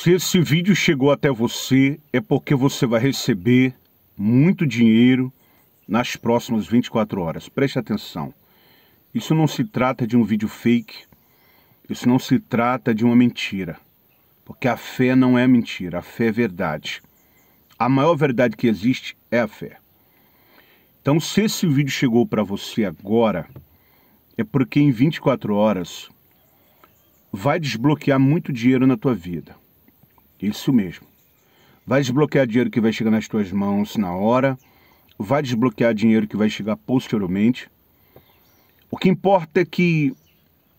Se esse vídeo chegou até você, é porque você vai receber muito dinheiro nas próximas 24 horas. Preste atenção. Isso não se trata de um vídeo fake. Isso não se trata de uma mentira. Porque a fé não é mentira, a fé é verdade. A maior verdade que existe é a fé. Então, se esse vídeo chegou para você agora, é porque em 24 horas vai desbloquear muito dinheiro na tua vida. Isso mesmo. Vai desbloquear dinheiro que vai chegar nas tuas mãos na hora, vai desbloquear dinheiro que vai chegar posteriormente. O que importa é que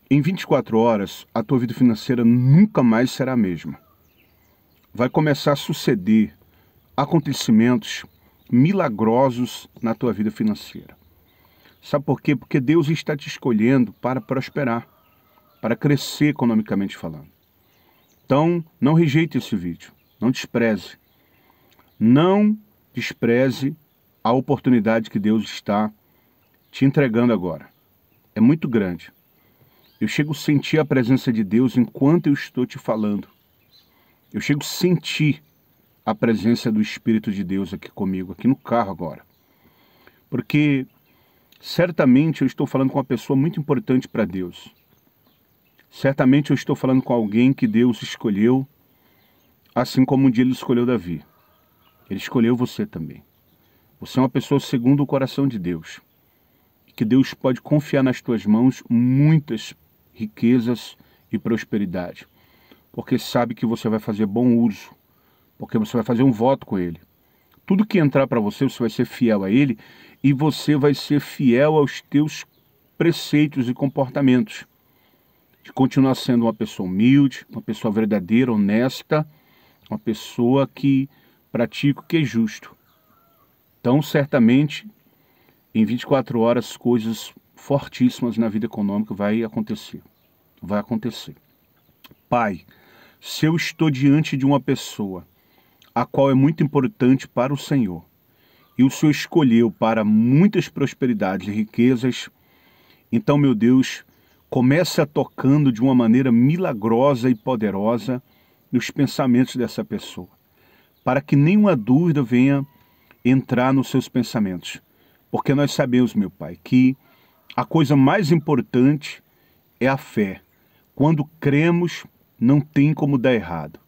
em 24 horas a tua vida financeira nunca mais será a mesma. Vai começar a suceder acontecimentos milagrosos na tua vida financeira. Sabe por quê? Porque Deus está te escolhendo para prosperar, para crescer economicamente falando. Então, não rejeite esse vídeo, não despreze. Não despreze a oportunidade que Deus está te entregando agora. É muito grande. Eu chego a sentir a presença de Deus enquanto eu estou te falando. Eu chego a sentir a presença do Espírito de Deus aqui comigo, aqui no carro agora. Porque certamente eu estou falando com uma pessoa muito importante para Deus. Certamente eu estou falando com alguém que Deus escolheu, assim como um dia ele escolheu Davi. Ele escolheu você também. Você é uma pessoa segundo o coração de Deus. E que Deus pode confiar nas tuas mãos muitas riquezas e prosperidade. Porque sabe que você vai fazer bom uso. Porque você vai fazer um voto com ele. Tudo que entrar para você, você vai ser fiel a ele e você vai ser fiel aos teus preceitos e comportamentos de continuar sendo uma pessoa humilde, uma pessoa verdadeira, honesta, uma pessoa que pratica o que é justo. Então, certamente, em 24 horas, coisas fortíssimas na vida econômica vai acontecer. Vai acontecer. Pai, se eu estou diante de uma pessoa a qual é muito importante para o Senhor, e o Senhor escolheu para muitas prosperidades e riquezas, então, meu Deus, Começa tocando de uma maneira milagrosa e poderosa nos pensamentos dessa pessoa, para que nenhuma dúvida venha entrar nos seus pensamentos. Porque nós sabemos, meu Pai, que a coisa mais importante é a fé. Quando cremos, não tem como dar errado.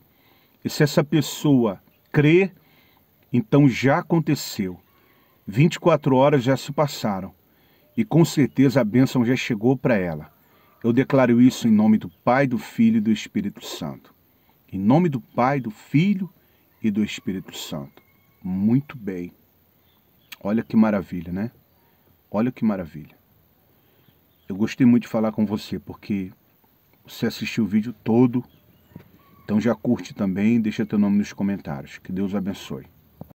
E se essa pessoa crê, então já aconteceu. 24 horas já se passaram e com certeza a bênção já chegou para ela. Eu declaro isso em nome do Pai, do Filho e do Espírito Santo. Em nome do Pai, do Filho e do Espírito Santo. Muito bem. Olha que maravilha, né? Olha que maravilha. Eu gostei muito de falar com você, porque você assistiu o vídeo todo. Então já curte também, deixa teu nome nos comentários. Que Deus abençoe.